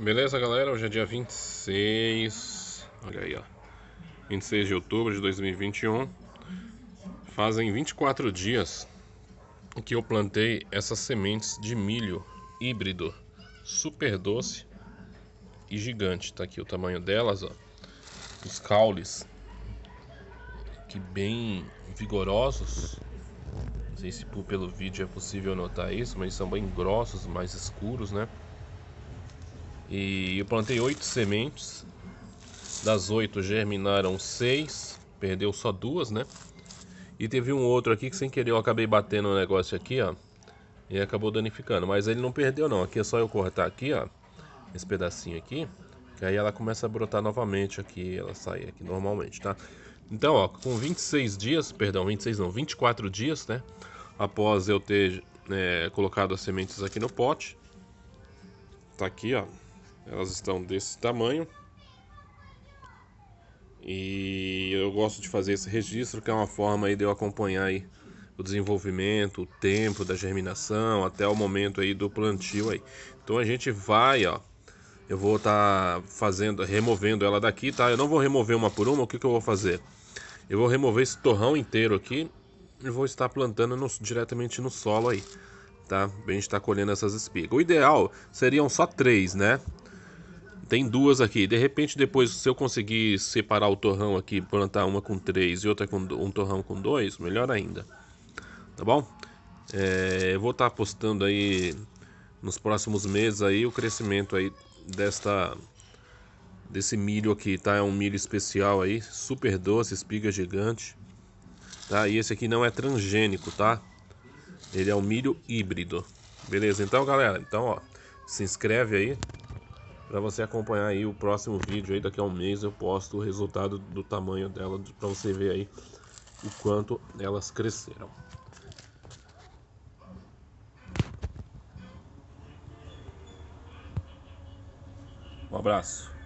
Beleza, galera? Hoje é dia 26. Olha aí, ó. 26 de outubro de 2021. Fazem 24 dias que eu plantei essas sementes de milho híbrido, super doce e gigante. Tá aqui o tamanho delas, ó. Os caules que bem vigorosos. Não sei se pelo vídeo é possível notar isso, mas são bem grossos, mais escuros, né? E eu plantei oito sementes. Das oito germinaram seis. Perdeu só duas, né? E teve um outro aqui que sem querer eu acabei batendo o um negócio aqui, ó. E acabou danificando. Mas ele não perdeu não. Aqui é só eu cortar aqui, ó. Esse pedacinho aqui. Que aí ela começa a brotar novamente aqui. Ela sai aqui normalmente, tá? Então, ó, com 26 dias, perdão, 26 não, 24 dias, né? Após eu ter é, colocado as sementes aqui no pote. Tá aqui, ó. Elas estão desse tamanho. E eu gosto de fazer esse registro, que é uma forma aí de eu acompanhar aí o desenvolvimento, o tempo da germinação, até o momento aí do plantio aí. Então a gente vai, ó, eu vou estar tá fazendo, removendo ela daqui, tá? Eu não vou remover uma por uma, o que, que eu vou fazer? Eu vou remover esse torrão inteiro aqui e vou estar plantando no, diretamente no solo aí, tá? Bem, está colhendo essas espigas. O ideal seriam só três, né? Tem duas aqui. De repente, depois, se eu conseguir separar o torrão aqui, plantar uma com três e outra com um torrão com dois, melhor ainda. Tá bom? É, eu vou estar tá postando aí nos próximos meses aí o crescimento aí desta desse milho aqui, tá? É um milho especial aí, super doce, espiga gigante. Tá? E esse aqui não é transgênico, tá? Ele é um milho híbrido. Beleza? Então, galera, então, ó, se inscreve aí para você acompanhar aí o próximo vídeo aí daqui a um mês eu posto o resultado do tamanho dela para você ver aí o quanto elas cresceram. Um abraço.